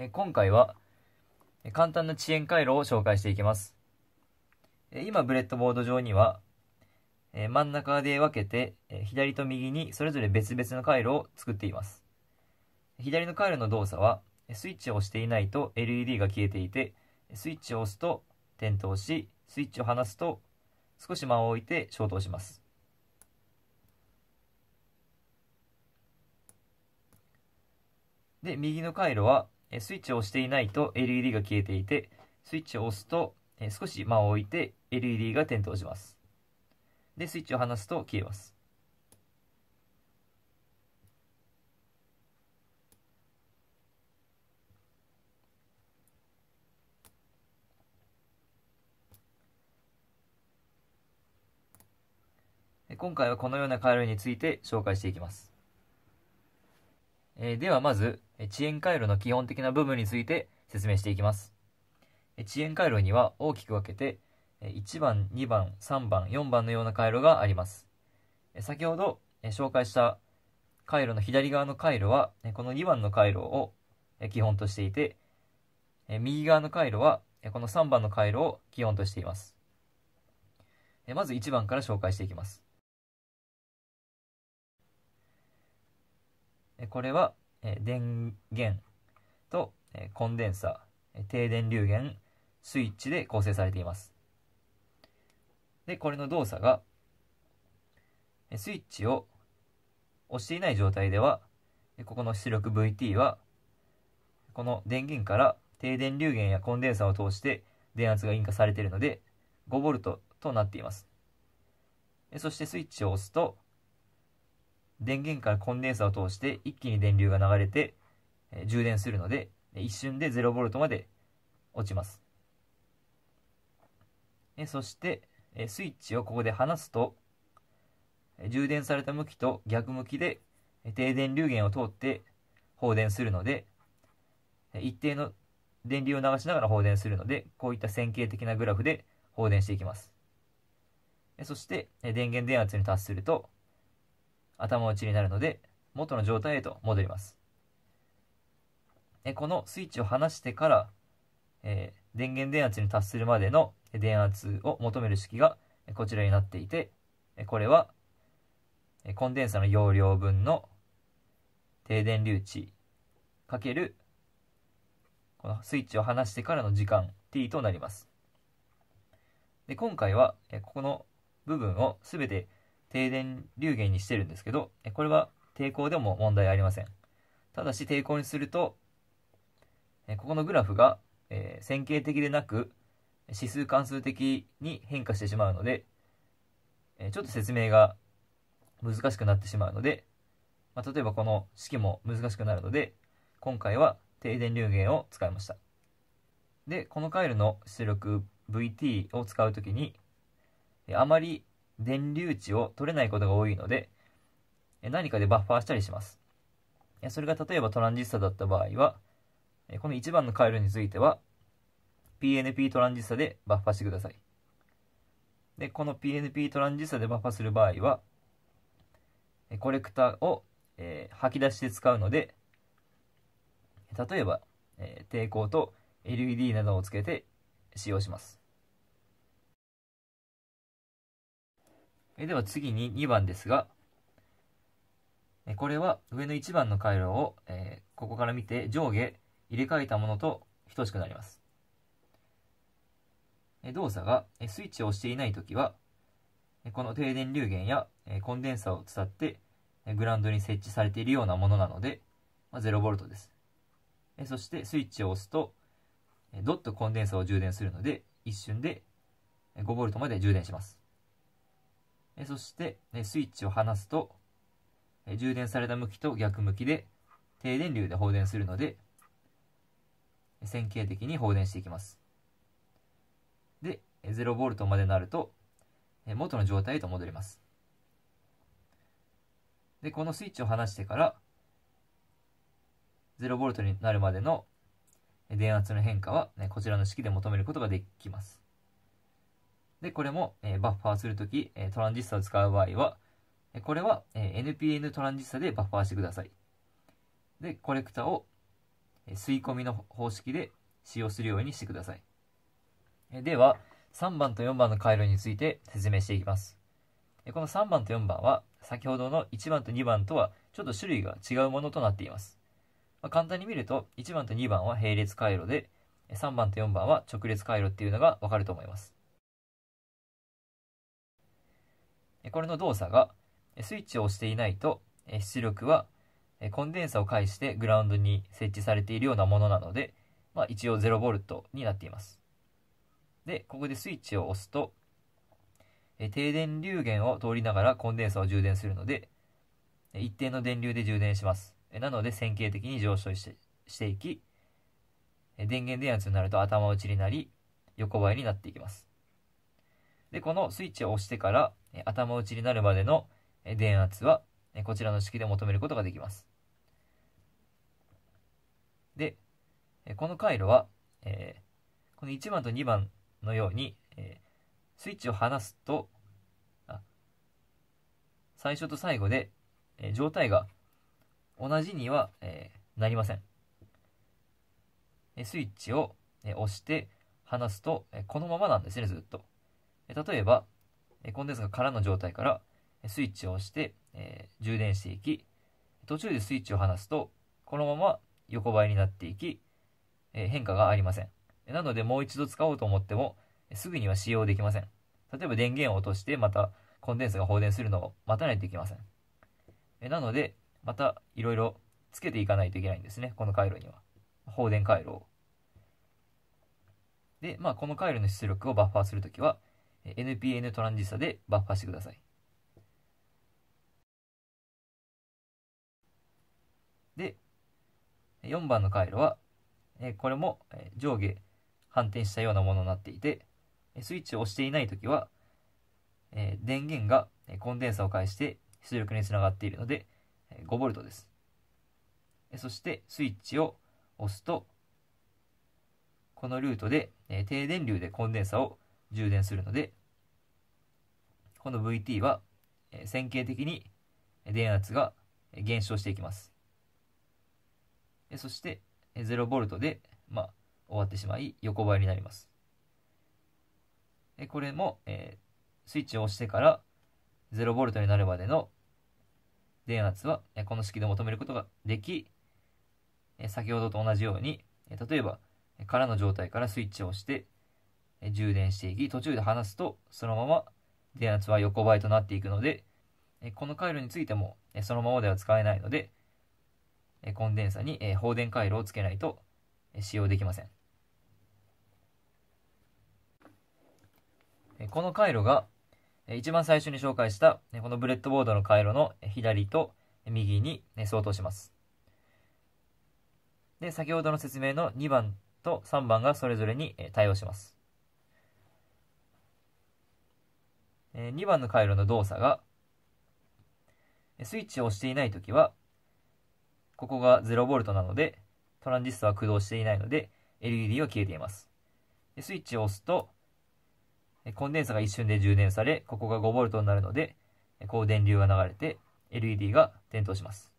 え今回は簡単な遅延回路を紹介していきます。え今ブレッドボード上には、え真ん中で分けて、え左と右にそれぞれ別々の回路を作っています。左の回路の動作はスイッチを押していないと LED が消えていてスイッチを押すと点灯しスイッチを離すと少し間を置いて消灯します。で、右の回路は、スイッチを押していないと LED が消えていて、スイッチを押すと、少し間を置いて LED が点灯します。で、スイッチを離すと消えます。今回はこのような回路について紹介していきます。えー、ではまず、遅延回路の基本的な部分について説明していきます。遅延回路には大きく分けて、1番、2番、3番、4番のような回路があります。先ほど紹介した回路の左側の回路は、この2番の回路を基本としていて、右側の回路は、この3番の回路を基本としています。まず1番から紹介していきます。これは電源とコンデンサ低電流源、スイッチで構成されています。で、これの動作が、スイッチを押していない状態では、ここの出力 VT は、この電源から低電流源やコンデンサを通して電圧が引火されているので、5V となっています。そしてスイッチを押すと、電源からコンデンサを通して一気に電流が流れて、え充電するので、一瞬で 0V まで落ちます。えそして、えスイッチをここで離すと、充電された向きと逆向きで低電流源を通って放電するので、一定の電流を流しながら放電するので、こういった線形的なグラフで放電していきます。そして、電源電圧に達すると、頭打ちになるので元の状態へと戻りますこのスイッチを離してから、えー、電源電圧に達するまでの電圧を求める式がこちらになっていてこれはコンデンサの容量分の低電流値かけるこのスイッチを離してからの時間 t となりますで今回はここの部分を全て停電流源にしてるんですけど、これは抵抗でも問題ありません。ただし抵抗にすると、ここのグラフが、え線形的でなく、指数関数的に変化してしまうので、えちょっと説明が難しくなってしまうので、まあ、例えばこの式も難しくなるので、今回は停電流言を使いました。で、この回路の出力 VT を使うときに、あまり電流値を取れないことが多いので、何かでバッファーしたりします。それが例えばトランジスタだった場合は、この1番の回路については、PNP トランジスタでバッファしてください。で、この PNP トランジスタでバッファする場合は、コレクターを、え吐き出して使うので、例えば、え抵抗と LED などをつけて使用します。えでは次に2番ですが、えこれは上の1番の回路を、えここから見て上下入れ替えたものと等しくなります。え動作が、えスイッチを押していない時はは、この停電流源やコンデンサーを伝ってグラウンドに設置されているようなものなので、まあ、0V です。そしてスイッチを押すとドットコンデンサーを充電するので一瞬で 5V まで充電します。えそして、えスイッチを離すと、え充電された向きと逆向きで低電流で放電するので、線形的に放電していきます。で、0V までなると、元の状態へと戻ります。で、このスイッチを離してから、0V になるまでの電圧の変化は、ね、こちらの式で求めることができます。で、これも、えー、バッファーするとき、えー、トランジスタを使う場合は、えー、これは、え NPN トランジスタでバッファーしてください。で、コレクタを、え吸い込みの方式で使用するようにしてください。えでは、3番と4番の回路について説明していきます。えこの3番と4番は、先ほどの1番と2番とはちょっと種類が違うものとなっています。まあ、簡単に見ると、1番と2番は並列回路で、3番と4番は直列回路っていうのがわかると思います。これの動作がスイッチを押していないと出力はコンデンサを介してグラウンドに設置されているようなものなので、まあ、一応 0V になっています。で、ここでスイッチを押すと、停電流源を通りながらコンデンサを充電するので、一定の電流で充電します。なので線形的に上昇してしていき、電源電圧になると頭打ちになり、横ばいになっていきます。で、このスイッチを押してから、頭打ちになるまでの電圧はこちらの式で求めることができます。で、この回路は、えー、この1番と2番のように、えー、スイッチを離すと、最初と最後で、えー、状態が同じには、えなりません。スイッチを押して離すと、このままなんですね、ずっと。例えば、コンデンサが空の状態からスイッチを押して、えー、充電していき、途中でスイッチを離すと、このまま横ばいになっていき、えー、変化がありません。なのでもう一度使おうと思っても、すぐには使用できません。例えば電源を落としてまたコンデンサが放電するのを待たないといけません。えなので、またいろいろつけていかないといけないんですね、この回路には。放電回路を。で、まあ、この回路の出力をバッファーするときは、NPN トランジスタでバッファしてください。で、4番の回路は、これも上下反転したようなものになっていて、スイッチを押していない時は、電源がコンデンサを介して出力につながっているので 5V です。そしてスイッチを押すと、このルートで低電流でコンデンサを充電するので、この VT は線形的に電圧が減少していきます。そして 0V で、まあ、終わってしまい横ばいになります。これも、えー、スイッチを押してから 0V になるまでの電圧はこの式で求めることができ、先ほどと同じように、例えば空の状態からスイッチを押して充電していき、途中で離すと、そのまま電圧は横ばいとなっていくので、この回路についてもそのままでは使えないので、コンデンサに放電回路をつけないと使用できません。この回路が一番最初に紹介したこのブレッドボードの回路の左と右に相当します。で、先ほどの説明の2番と3番がそれぞれに対応します。え2番の回路の動作が、スイッチを押していないときは、ここが 0V なので、トランジスタは駆動していないので、LED は消えています。スイッチを押すと、コンデンサが一瞬で充電され、ここが 5V になるので、高電流が流れて、LED が点灯します。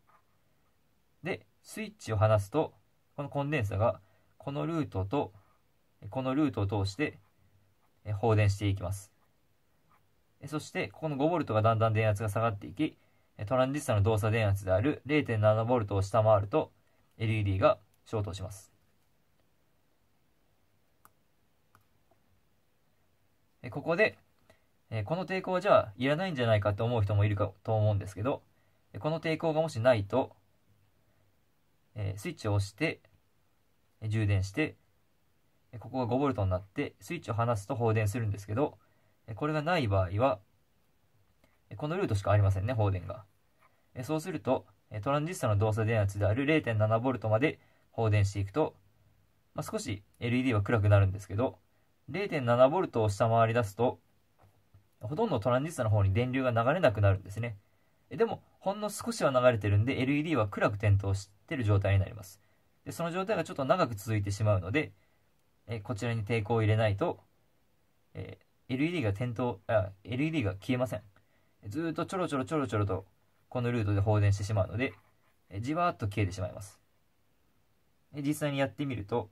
で、スイッチを離すと、このコンデンサが、このルートと、このルートを通して、放電していきます。そして、ここの 5V がだんだん電圧が下がっていき、トランジスタの動作電圧である 0.7V を下回ると、LED が消灯します。ここで、この抵抗じゃいらないんじゃないかって思う人もいるかと思うんですけど、この抵抗がもしないと、スイッチを押して、充電して、ここが 5V になって、スイッチを離すと放電するんですけど、これがない場合は、このルートしかありませんね、放電が。そうすると、トランジスタの動作電圧である 0.7V まで放電していくと、まあ、少し LED は暗くなるんですけど、0.7V を下回り出すと、ほとんどトランジスタの方に電流が流れなくなるんですね。でも、ほんの少しは流れてるんで、LED は暗く点灯してる状態になります。で、その状態がちょっと長く続いてしまうので、えこちらに抵抗を入れないと、えー LED が点灯、あ、LED が消えません。ずっとちょろちょろちょろちょろと、このルートで放電してしまうので、じわーっと消えてしまいます。実際にやってみると、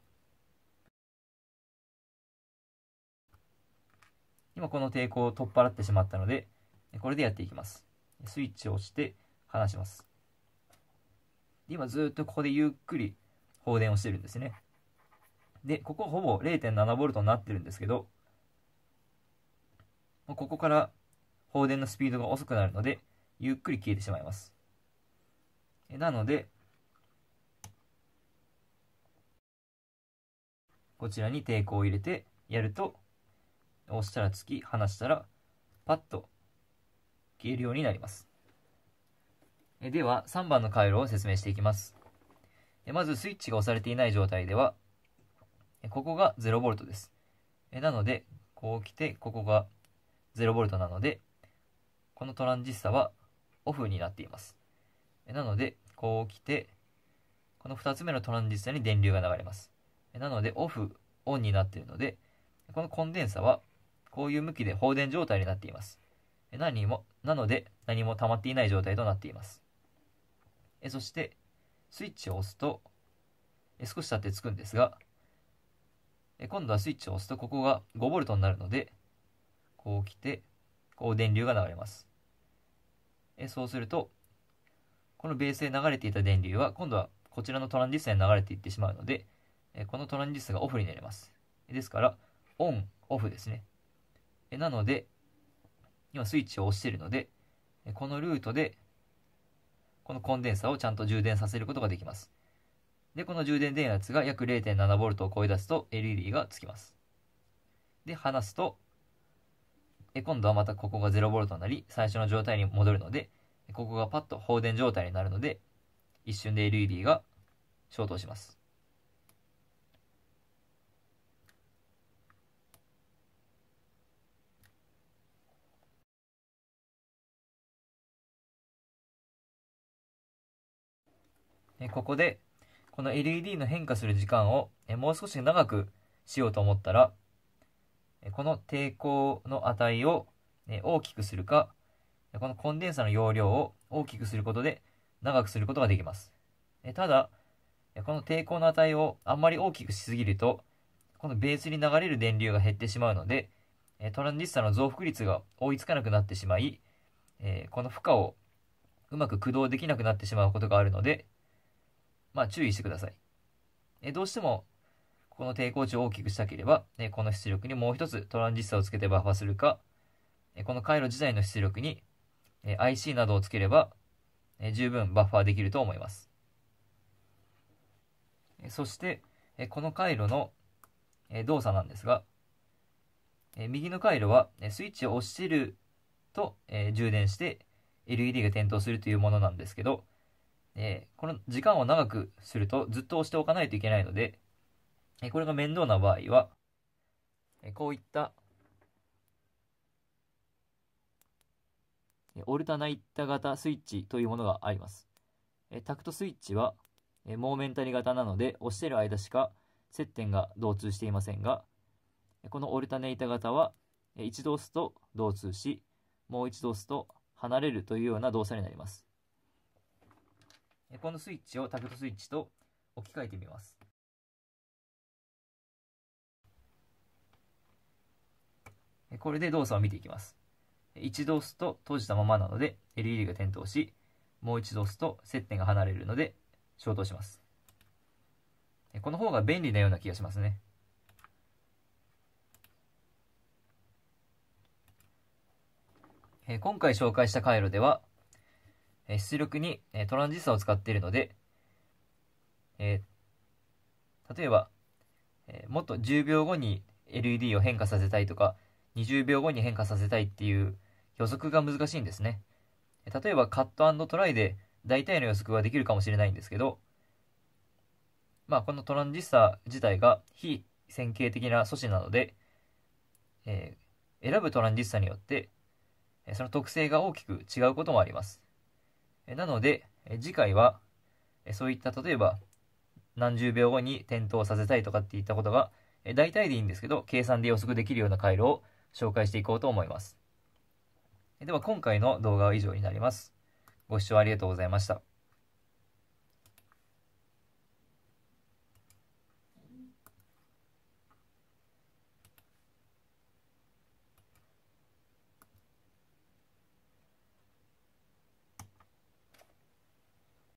今この抵抗を取っ払ってしまったので、これでやっていきます。スイッチを押して離します。今ずっとここでゆっくり放電をしてるんですね。で、ここほぼ 0.7V になってるんですけど、ここから放電のスピードが遅くなるので、ゆっくり消えてしまいます。なので、こちらに抵抗を入れてやると、押したらつき、離したら、パッと消えるようになります。では、3番の回路を説明していきます。まず、スイッチが押されていない状態では、ここが 0V です。なので、こう来て、ここが 0V なので、このトランジスタはオフになっています。なので、こう来て、この2つ目のトランジスタに電流が流れます。なので、オフ、オンになっているので、このコンデンサは、こういう向きで放電状態になっています。何も、なので、何も溜まっていない状態となっています。そして、スイッチを押すと、少し経ってつくんですが、今度はスイッチを押すと、ここが 5V になるので、こうてこう電流が流れますえそうするとこのベースで流れていた電流は今度はこちらのトランジスタに流れていってしまうのでえこのトランジスタがオフになりますですからオンオフですねえなので今スイッチを押しているのでこのルートでこのコンデンサをちゃんと充電させることができますで、この充電電圧が約 0.7V を超え出すと LED がつきます。で、離すと今度はまたここが 0V になり最初の状態に戻るのでここがパッと放電状態になるので一瞬で LED が消灯しますここでこの LED の変化する時間をもう少し長くしようと思ったらこの抵抗の値を大きくするか、このコンデンサの容量を大きくすることで長くすることができます。ただ、この抵抗の値をあんまり大きくしすぎると、このベースに流れる電流が減ってしまうので、トランジスタの増幅率が追いつかなくなってしまい、この負荷をうまく駆動できなくなってしまうことがあるので、まあ注意してください。どうしてもこの抵抗値を大きくしたければ、えこの出力にもう一つトランジスタをつけてバッファするか、えこの回路自体の出力に、え IC などをつければ、え十分バッファできると思います。そして、えこの回路の、え動作なんですが、え右の回路は、えスイッチを押してると、え充電して LED が点灯するというものなんですけど、えこの時間を長くするとずっと押しておかないといけないので、えこれが面倒な場合は、えこういったオルタナイタ型スイッチというものがあります。えタクトスイッチは、えモーメンタリ型なので押してる間しか接点が導通していませんが、このオルタネイタ型は一度押すと導通し、もう一度押すと離れるというような動作になります。このスイッチをタクトスイッチと置き換えてみます。これで動作を見ていきます。一度押すと閉じたままなので LED が点灯し、もう一度押すと接点が離れるので消灯します。この方が便利なような気がしますね。今回紹介した回路では、出力にトランジスタを使っているので、え例えば、もっと10秒後に LED を変化させたいとか、20秒後に変化させたいっていう予測が難しいんですね。例えばカットトライで大体の予測はできるかもしれないんですけど、まあ、このトランジスタ自体が非線形的な素子なので、えー、選ぶトランジスタによってその特性が大きく違うこともあります。なので次回はそういった例えば何十秒後に点灯させたいとかっていったことが大体でいいんですけど計算で予測できるような回路を紹介していこうと思います。では今回の動画は以上になります。ご視聴ありがとうございました。